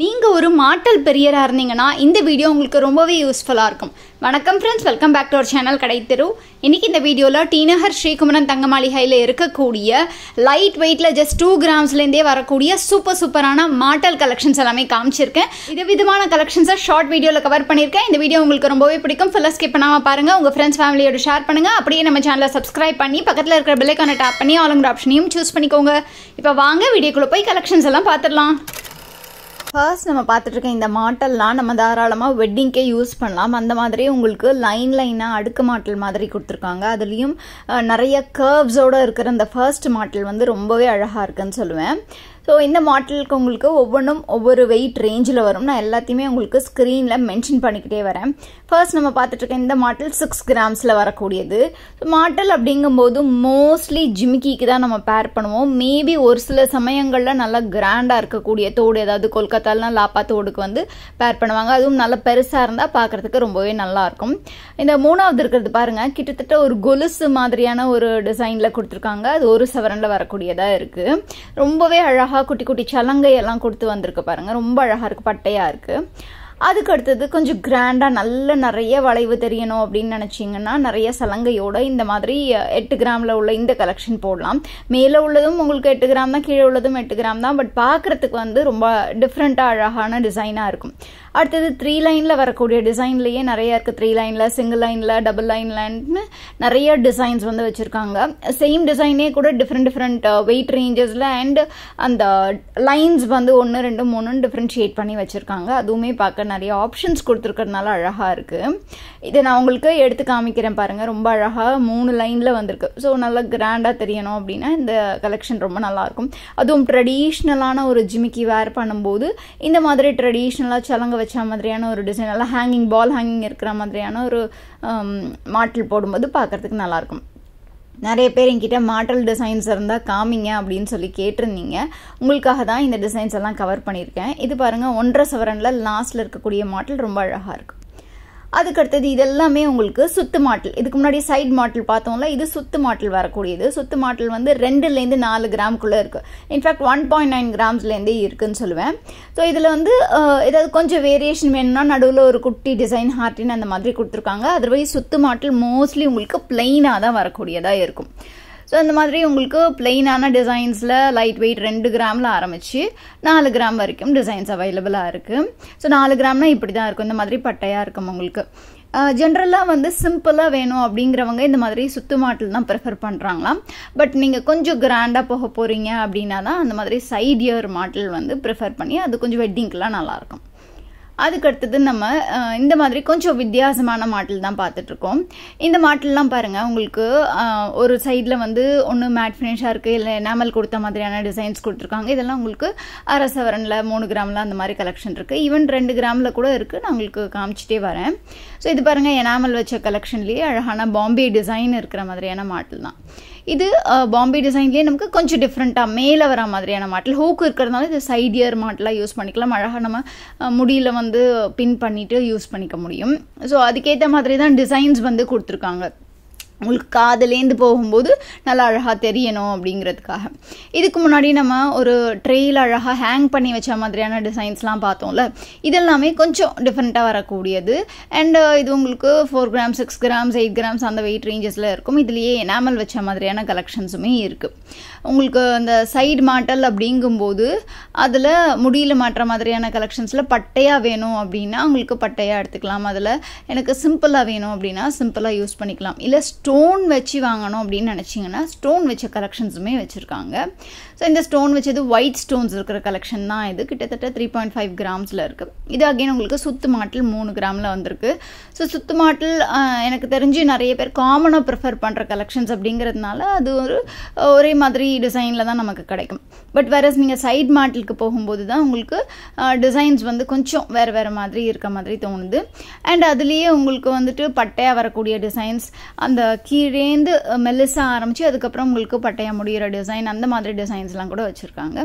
நீங்கள் ஒரு மாட்டல் பெரியராக இருந்தீங்கன்னா இந்த வீடியோ உங்களுக்கு ரொம்பவே யூஸ்ஃபுல்லாக இருக்கும் வணக்கம் friends welcome back to our channel கடைத்தெரு இன்றைக்கி இந்த வீடியோவில் டீநகர் ஸ்ரீகுமரன் தங்கமாளிகையில் இருக்கக்கூடிய லைட் வெயிட்டில் ஜஸ்ட் டூ கிராம்ஸ்லேருந்தே வரக்கூடிய சூப்பர் சூப்பரான மாட்டல் கலெக்ஷன்ஸ் எல்லாமே காமிச்சிருக்கேன் இது விதமான கலெக்ஷன்ஸை ஷார்ட் வீடியோவில் கவர் பண்ணியிருக்கேன் இந்த வீடியோ உங்களுக்கு ரொம்பவே பிடிக்கும் ஃபுல்லாக ஸ்கிப் பண்ணாமல் பாருங்கள் உங்கள் ஃப்ரெண்ட்ஸ் ஃபேமிலியோட ஷேர் பண்ணுங்கள் அப்படியே நம்ம சேனலை சப்ஸ்கிரைப் பண்ணி பக்கத்தில் இருக்கிற பெல்லைக்கான டேப் பண்ணி ஆளுங்கிற ஆப்ஷனையும் சூஸ் பண்ணிக்கோங்க இப்போ வாங்க வீடியோக்குள்ளே போய் கலெக்ஷன்ஸ் எல்லாம் பார்த்துடலாம் ஃபர்ஸ்ட் நம்ம பார்த்துட்ருக்க இந்த மாட்டல்லாம் நம்ம தாராளமாக வெட்டிங்க்கே யூஸ் பண்ணலாம் அந்த மாதிரி உங்களுக்கு லைன் லைனாக அடுக்கு மாட்டல் மாதிரி கொடுத்துருக்காங்க அதுலேயும் நிறைய கர்வ்ஸோடு இருக்கிற இந்த ஃபர்ஸ்ட் மாட்டல் வந்து ரொம்பவே அழகாக இருக்குன்னு சொல்லுவேன் ஸோ இந்த மாடலுக்கு உங்களுக்கு ஒவ்வொன்றும் ஒவ்வொரு வெயிட் ரேஞ்சில் வரும் நான் எல்லாத்தையுமே உங்களுக்கு ஸ்க்ரீனில் மென்ஷன் பண்ணிக்கிட்டே வரேன் ஃபர்ஸ்ட் நம்ம பார்த்துட்ருக்கேன் இந்த மாடல் சிக்ஸ் கிராம்ஸில் வரக்கூடியது ஸோ மாடல் அப்படிங்கும்போது மோஸ்ட்லி ஜிமிக்கிக்கு தான் நம்ம பேர் பண்ணுவோம் மேபி ஒரு சில சமயங்களில் நல்லா கிராண்டாக இருக்கக்கூடிய தோடு ஏதாவது கொல்கத்தாலாம் லாப்பா தோடுக்கு வந்து பேர் பண்ணுவாங்க அதுவும் நல்லா பெருசாக இருந்தால் பார்க்குறதுக்கு ரொம்பவே நல்லாயிருக்கும் இந்த மூணாவது இருக்கிறது பாருங்கள் கிட்டத்தட்ட ஒரு கொலுசு மாதிரியான ஒரு டிசைனில் கொடுத்துருக்காங்க அது ஒரு சவரனில் வரக்கூடியதாக இருக்குது ரொம்பவே அழகாக அழகாக குட்டி குட்டி சலங்கை கொடுத்து வந்திருக்கு பாருங்கள் ரொம்ப அழகாக இருக்குது பட்டையாக இருக்குது அதுக்கு அடுத்தது கொஞ்சம் கிராண்டாக நல்ல நிறைய வளைவு தெரியணும் அப்படின்னு நினச்சிங்கன்னா நிறைய சலங்கையோட இந்த மாதிரி எட்டு கிராமில் உள்ள இந்த கலெக்ஷன் போடலாம் மேலே உள்ளதும் உங்களுக்கு எட்டு கிராம் தான் கீழே உள்ளதும் எட்டு கிராம் தான் பட் பார்க்குறதுக்கு வந்து ரொம்ப டிஃப்ரெண்ட்டாக அழகான டிசைனாக இருக்கும் அடுத்தது த்ரீ லைனில் வரக்கூடிய டிசைன்லேயே நிறையா இருக்குது த்ரீ லைனில் சிங்கிள் லைனில் டபுள் லைன்லன்னு நிறைய டிசைன்ஸ் வந்து வச்சுருக்காங்க சேம் டிசைனே கூட டிஃப்ரெண்ட் டிஃப்ரெண்ட் வெயிட் ரேஞ்சஸில் அண்ட் அந்த லைன்ஸ் வந்து ஒன்று ரெண்டு மூணுன்னு டிஃப்ரென்ஷியேட் பண்ணி வச்சுருக்காங்க அதுவுமே பார்க்க நிறைய ஆப்ஷன்ஸ் கொடுத்துருக்கிறதுனால அழகாக இருக்குது இதை நான் உங்களுக்கு எடுத்து காமிக்கிறேன் பாருங்கள் ரொம்ப அழகாக மூணு லைனில் வந்திருக்கு ஸோ நல்லா கிராண்டாக தெரியணும் அப்படின்னா இந்த கலெக்ஷன் ரொம்ப நல்லாயிருக்கும் அதுவும் ட்ரெடிஷ்னலான ஒரு ஜிமிக்கி வேர் பண்ணும்போது இந்த மாதிரி ட்ரெடிஷ்னலாக சலங்க வச்ச மாதிரியான ஒரு டிசைன் நல்லா ஹேங்கிங் பால் ஹேங்கிங் இருக்கிற மாதிரியான ஒரு மாட்டில் போடும்போது பார்க்குறதுக்கு நல்லாயிருக்கும் நிறைய பேர் என்கிட்ட மாடல் டிசைன்ஸ் இருந்தால் காமிங்க அப்படின்னு சொல்லி கேட்டிருந்தீங்க உங்களுக்காக தான் இந்த டிசைன்ஸ் எல்லாம் கவர் பண்ணியிருக்கேன் இது பாருங்கள் ஒன்றரை சவரனில் லாஸ்ட்டில் இருக்கக்கூடிய மாடல் ரொம்ப அழகாக இருக்கும் அதுக்கடுத்தது இதெல்லாமே உங்களுக்கு சுத்து மாட்டில் இதுக்கு முன்னாடி சைட் மாட்டில் பார்த்தோம்ல இது சுத்து மாட்டில் வரக்கூடியது சுத்து மாட்டில் வந்து ரெண்டுலேருந்து நாலு கிராம்குள்ளே இருக்குது இன்ஃபேக்ட் ஒன் பாயிண்ட் நைன் கிராம்ஸ்லேருந்தே இருக்குன்னு சொல்லுவேன் ஸோ இதில் வந்து ஏதாவது கொஞ்சம் வேரியேஷன் வேணும்னா நடுவில் ஒரு குட்டி டிசைன் ஹார்ட்டின்னு அந்த மாதிரி கொடுத்துருக்காங்க அதர்வைஸ் சுத்து மாட்டில் மோஸ்ட்லி உங்களுக்கு பிளெயினாக தான் வரக்கூடியதாக இருக்கும் ஸோ இந்த மாதிரி உங்களுக்கு பிளெயினான டிசைன்ஸில் லைட் வெயிட் ரெண்டு கிராமில் ஆரம்பித்து நாலு கிராம் வரைக்கும் டிசைன்ஸ் அவைலபிளாக இருக்குது ஸோ நாலு கிராம்னால் இப்படி தான் இருக்கும் இந்த மாதிரி பட்டையாக இருக்கும் உங்களுக்கு ஜென்ரலாக வந்து சிம்பிளாக வேணும் அப்படிங்கிறவங்க இந்த மாதிரி சுத்து மாட்டில் தான் ப்ரிஃபர் பண்ணுறாங்களாம் பட் நீங்கள் கொஞ்சம் கிராண்டாக போக போகிறீங்க அப்படின்னா தான் அந்த மாதிரி சைட் இயர் மாட்டில் வந்து ப்ரிஃபர் பண்ணி அது கொஞ்சம் வெட்டிங்க்கெலாம் நல்லாயிருக்கும் அதுக்கடுத்தது நம்ம இந்த மாதிரி கொஞ்சம் வித்தியாசமான மாடல் தான் பார்த்துட்ருக்கோம் இந்த மாடல்லாம் பாருங்கள் உங்களுக்கு ஒரு சைடில் வந்து ஒன்று மேட் ஃபினிஷாக இருக்குது இல்லை எனாமல் கொடுத்த மாதிரியான டிசைன்ஸ் கொடுத்துருக்காங்க இதெல்லாம் உங்களுக்கு அரசவரனில் மூணு கிராமில் அந்த மாதிரி கலெக்ஷன் இருக்குது ஈவன் ரெண்டு கிராமில் கூட இருக்குது நான் உங்களுக்கு காமிச்சிட்டே வரேன் ஸோ இது பாருங்கள் எனாமல் வச்ச கலெக்ஷன்லேயே அழகான பாம்பே டிசைன் இருக்கிற மாதிரியான மாடல் தான் இது பாம்பே டிசைன்லேயே நமக்கு கொஞ்சம் டிஃப்ரெண்ட்டாக மேலே வர மாதிரியான மாடல் ஹூக்கு இருக்கிறதுனால இது சைட் இயர் மாடலாக யூஸ் பண்ணிக்கலாம் அழகாக நம்ம முடியில் வந்து பின் பண்ணிவிட்டு யூஸ் பண்ணிக்க முடியும் ஸோ அதுக்கேற்ற மாதிரி தான் டிசைன்ஸ் வந்து கொடுத்துருக்காங்க உங்களுக்கு காதலேந்து போகும்போது நல்லா அழகாக தெரியணும் அப்படிங்கிறதுக்காக இதுக்கு முன்னாடி நம்ம ஒரு ட்ரெயில் அழகாக ஹேங் பண்ணி வச்ச மாதிரியான டிசைன்ஸ்லாம் பார்த்தோம்ல இதெல்லாமே கொஞ்சம் டிஃப்ரெண்ட்டாக வரக்கூடியது அண்டு uh, இது உங்களுக்கு four gram six grams eight grams அந்த வெயிட் ரேஞ்சஸில் இருக்கும் இதுலேயே எனாமல் வச்ச மாதிரியான கலெக்ஷன்ஸுமே இருக்குது உங்களுக்கு அந்த சைடு மாட்டல் அப்படிங்கும்போது அதில் முடியில் மாட்டுற மாதிரியான கலெக்ஷன்ஸில் பட்டையாக வேணும் அப்படின்னா உங்களுக்கு பட்டையாக எடுத்துக்கலாம் அதில் எனக்கு சிம்பிளாக வேணும் அப்படின்னா சிம்பிளாக யூஸ் பண்ணிக்கலாம் இல்லை ஸ்டோன் வச்சு வாங்கணும் அப்படின்னு நினச்சிங்கன்னா ஸ்டோன் வச்ச கலெக்ஷன்ஸுமே வச்சுருக்காங்க ஸோ இந்த ஸ்டோன் வச்சது ஒயிட் ஸ்டோன்ஸ் இருக்கிற கலெக்ஷன் தான் இது கிட்டத்தட்ட த்ரீ பாயிண்ட் ஃபைவ் கிராம்ஸில் இருக்குது இது அகெயின் உங்களுக்கு சுத்து மாட்டில் மூணு கிராமில் வந்திருக்கு ஸோ சுத்து மாட்டில் எனக்கு தெரிஞ்சு நிறைய பேர் காமனாக ப்ரிஃபர் பண்ணுற கலெக்ஷன்ஸ் அப்படிங்கிறதுனால அது ஒரு ஒரே மாதிரி டிசைனில் தான் நமக்கு கிடைக்கும் பட் வேறஸ் நீங்கள் சைட் மாட்டிலுக்கு போகும்போது தான் உங்களுக்கு டிசைன்ஸ் வந்து கொஞ்சம் வேறு வேறு மாதிரி இருக்க மாதிரி தோணுது அண்ட் அதுலேயே உங்களுக்கு வந்துட்டு பட்டையாக வரக்கூடிய டிசைன்ஸ் அந்த கீழேந்து மெல்லுசாக ஆரம்பித்து அதுக்கப்புறம் உங்களுக்கு பட்டையா முடிகிற டிசைன் அந்த மாதிரி டிசைன்ஸ்லாம் கூட வச்சுருக்காங்க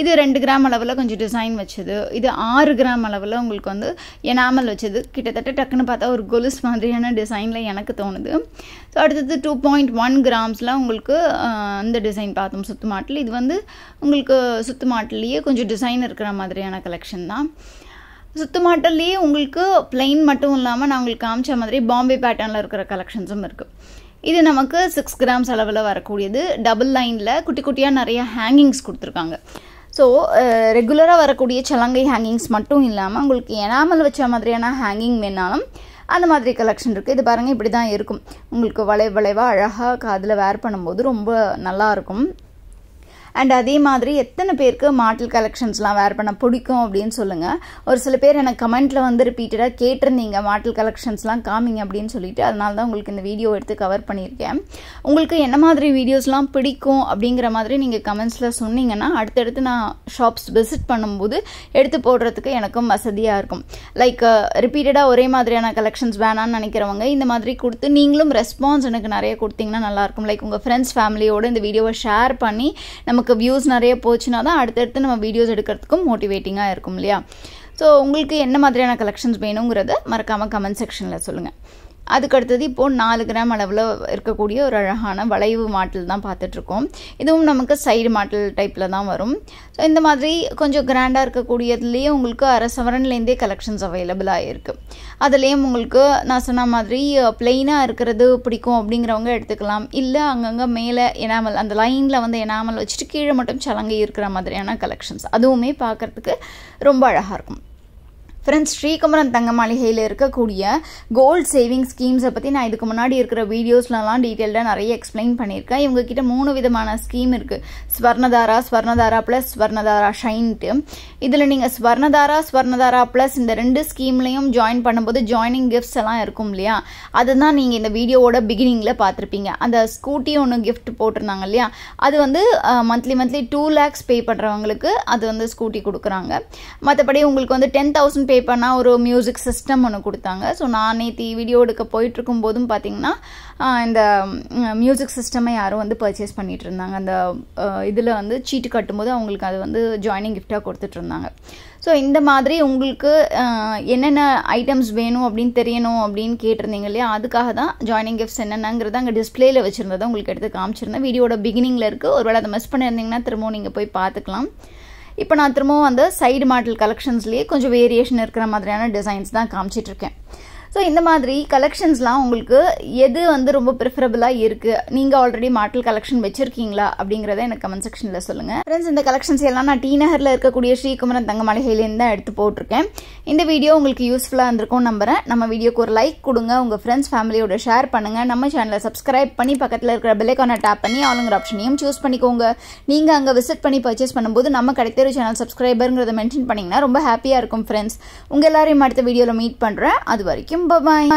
இது ரெண்டு கிராம் அளவில் கொஞ்சம் டிசைன் வச்சது இது ஆறு கிராம் அளவில் உங்களுக்கு வந்து எனாமல் வச்சது கிட்டத்தட்ட டக்குன்னு பார்த்தா ஒரு கொலுஸ் மாதிரியான டிசைனில் எனக்கு தோணுது ஸோ அடுத்தது டூ பாயிண்ட் ஒன் கிராம்ஸில் உங்களுக்கு அந்த டிசைன் பார்த்தோம் சுத்து மாட்டில் இது வந்து உங்களுக்கு சுத்து மாட்டிலேயே கொஞ்சம் டிசைன் இருக்கிற மாதிரியான கலெக்ஷன் தான் சுத்துமாட்டல்லையே உங்களுக்கு பிளெயின் மட்டும் இல்லாமல் நான் உங்களுக்கு காமிச்ச மாதிரி பாம்பே பேட்டர்னில் இருக்கிற கலெக்ஷன்ஸும் இருக்குது இது நமக்கு சிக்ஸ் கிராம்ஸ் அளவில் வரக்கூடியது டபுள் லைனில் குட்டி குட்டியாக நிறைய ஹேங்கிங்ஸ் கொடுத்துருக்காங்க ஸோ ரெகுலராக வரக்கூடிய சலங்கை ஹேங்கிங்ஸ் மட்டும் இல்லாமல் உங்களுக்கு எனாமல் வச்ச மாதிரியான ஹேங்கிங் வேணாலும் அந்த மாதிரி கலெக்ஷன் இருக்குது இது பாருங்கள் இப்படி தான் இருக்கும் உங்களுக்கு வளை வளைவாக அழகாக காதில் வேர் பண்ணும்போது ரொம்ப நல்லாயிருக்கும் அண்ட் அதே மாதிரி எத்தனை பேருக்கு மாடல் கலெக்ஷன்ஸ்லாம் வேர் பண்ண பிடிக்கும் அப்படின்னு சொல்லுங்கள் ஒரு சில பேர் எனக்கு கமெண்ட்டில் வந்து ரிப்பீட்டடாக கேட்டிருந்தீங்க மாடல் கலெக்ஷன்ஸ்லாம் காமிங்க அப்படின்னு சொல்லிட்டு அதனால தான் உங்களுக்கு இந்த வீடியோ எடுத்து கவர் பண்ணியிருக்கேன் உங்களுக்கு என்ன மாதிரி வீடியோஸ்லாம் பிடிக்கும் அப்படிங்கிற மாதிரி நீங்கள் கமெண்ட்ஸில் சொன்னீங்கன்னா அடுத்தடுத்து நான் ஷாப்ஸ் விசிட் பண்ணும்போது எடுத்து போடுறதுக்கு எனக்கும் வசதியாக இருக்கும் லைக் ரிப்பீட்டடாக ஒரே மாதிரியான கலெக்ஷன்ஸ் வேணான்னு நினைக்கிறவங்க இந்த மாதிரி கொடுத்து நீங்களும் ரெஸ்பான்ஸ் எனக்கு நிறைய கொடுத்தீங்கன்னா நல்லாயிருக்கும் லைக் உங்கள் ஃப்ரெண்ட்ஸ் ஃபேமிலியோடு இந்த வீடியோவை ஷேர் பண்ணி நமக்கு நமக்கு வியூஸ் நிறைய போச்சுன்னா தான் அடுத்தடுத்து நம்ம வீடியோஸ் எடுக்கிறதுக்கும் மோட்டிவேட்டிங்காக இருக்கும் இல்லையா ஸோ உங்களுக்கு என்ன மாதிரியான கலெக்ஷன்ஸ் வேணுங்கிறத மறக்காமல் கமெண்ட் செக்ஷனில் சொல்லுங்கள் அதுக்கு அடுத்தது இப்போது நாலு கிராம் அளவில் இருக்கக்கூடிய ஒரு அழகான வளைவு மாட்டில் தான் பார்த்துட்ருக்கோம் இதுவும் நமக்கு சைடு மாட்டில் டைப்பில் தான் வரும் ஸோ இந்த மாதிரி கொஞ்சம் கிராண்டாக இருக்கக்கூடியதுலேயே உங்களுக்கு அரசவரன்லேருந்தே கலெக்ஷன்ஸ் அவைலபிள் ஆகிருக்கு அதுலேயும் உங்களுக்கு நான் சொன்ன மாதிரி பிளெயினாக இருக்கிறது பிடிக்கும் அப்படிங்கிறவங்க எடுத்துக்கலாம் இல்லை அங்கங்கே மேலே எனாமல் அந்த லைனில் வந்து எனாமல் வச்சுட்டு கீழே மட்டும் சலங்கை இருக்கிற மாதிரியான கலெக்ஷன்ஸ் அதுவுமே பார்க்குறதுக்கு ரொம்ப அழகாக இருக்கும் ஃப்ரெண்ட்ஸ் ஸ்ரீகுமரன் தங்க மாளிகையில் இருக்கக்கூடிய கோல்டு சேவிங் ஸ்கீம்ஸை பற்றி நான் இதுக்கு முன்னாடி இருக்கிற வீடியோஸ்லலாம் டீட்டெயில்டாக நிறைய எக்ஸ்பிளைன் பண்ணியிருக்கேன் கிட்ட மூணு விதமான ஸ்கீம் இருக்குது ஸ்வர்ணதாரா ஸ்வர்ணதாரா ப்ளஸ் ஸ்வர்ணதாரா ஷைன்ட்டு இதில் நீங்கள் ஸ்வர்ணதாரா ஸ்வர்ணதாரா ப்ளஸ் இந்த ரெண்டு ஸ்கீம்லையும் ஜாயின் பண்ணும்போது ஜாயினிங் கிஃப்ட்ஸ் எல்லாம் இருக்கும் இல்லையா அதுதான் நீங்கள் இந்த வீடியோவோட பிகினிங்கில் பார்த்துருப்பீங்க அந்த ஸ்கூட்டி ஒன்று கிஃப்ட் போட்டிருந்தாங்க இல்லையா அது வந்து monthly monthly two lakhs pay பண்ணுறவங்களுக்கு அது வந்து ஸ்கூட்டி கொடுக்குறாங்க மற்றபடி உங்களுக்கு வந்து டென் தௌசண்ட் பே பண்ணால் ஒரு மியூசிக் சிஸ்டம் ஒன்று கொடுத்தாங்க ஸோ நான் நேற்று வீடியோ எடுக்க போயிட்டுருக்கும் போதும் பார்த்தீங்கன்னா இந்த மியூசிக் சிஸ்டமை யாரும் வந்து பர்ச்சேஸ் பண்ணிகிட்டு இருந்தாங்க அந்த இதில் வந்து சீட்டு கட்டும்போது அவங்களுக்கு அது வந்து ஜாயினிங் கிஃப்டாக கொடுத்துட்டு இருந்தாங்க ஸோ இந்த மாதிரி உங்களுக்கு என்னென்ன ஐட்டம்ஸ் வேணும் அப்படின்னு தெரியணும் அப்படின்னு கேட்டிருந்தீங்க இல்லையா அதுக்காக தான் ஜாயினிங் கிஃப்ட்ஸ் என்னென்னங்கிறத அங்கே டிஸ்பிளேயில் வச்சுருந்ததை உங்களுக்கு எடுத்து காமிச்சிருந்தேன் வீடியோட பிகினிங்கில் இருக்குது ஒரு வேளை அதை மிஸ் பண்ணியிருந்தீங்கன்னா திரும்பவும் நீங்கள் போய் பார்த்துக்கலாம் இப்போ நான் திரும்பவும் அந்த சைடு மாடல் கலெக்ஷன்ஸ்லேயே கொஞ்சம் வேரியேஷன் இருக்கிற மாதிரியான டிசைன்ஸ் தான் காமிச்சிட்ருக்கேன் ஸோ இந்த மாதிரி கலெக்ஷன்ஸ்லாம் உங்களுக்கு எது வந்து ரொம்ப ப்ரிஃபரபுளாக இருக்குது நீங்கள் ஆல்ரெடி மாடல் கலெக்ஷன் வச்சுருக்கீங்களா அப்படிங்கிறத எனக்கு கமெண்ட் செக்ஷனில் சொல்லுங்கள் ஃப்ரெண்ட்ஸ் இந்த கலெக்ஷன்ஸ் எல்லாம் நான் டி நகரில் இருக்கக்கூடிய ஸ்ரீகுமரன் தங்க மாளிகையிலேருந்து தான் எடுத்து போட்டிருக்கேன் இந்த வீடியோ உங்களுக்கு யூஸ்ஃபுல்லாக இருந்திருக்கும் நம்புகிறேன் நம்ம வீடியோக்கு ஒரு லைக் கொடுங்க உங்கள் ஃப்ரெண்ட்ஸ் ஃபேமிலியோட ஷேர் பண்ணுங்கள் நம்ம சேனலை சப்ஸ்கிரைப் பண்ணி பக்கத்தில் இருக்கிற பிள்ளைக்கான டேப் பண்ணி ஆளுங்கிற ஆப்ஷனையும் சூஸ் பண்ணிக்கோங்க நீங்கள் அங்கே விசிட் பண்ணி பர்ச்சேஸ் பண்ணும்போது நம்ம கிடைத்தேரு சேனல் சப்ஸ்கிரைபருங்கிறத மென்ஷன் பண்ணிங்கன்னா ரொம்ப ஹாப்பியாக இருக்கும் ஃப்ரெண்ட்ஸ் உங்கள் எல்லாரையும் அடுத்த வீடியோவில் மீட் பண்ணுறேன் அது வரைக்கும் Bye bye.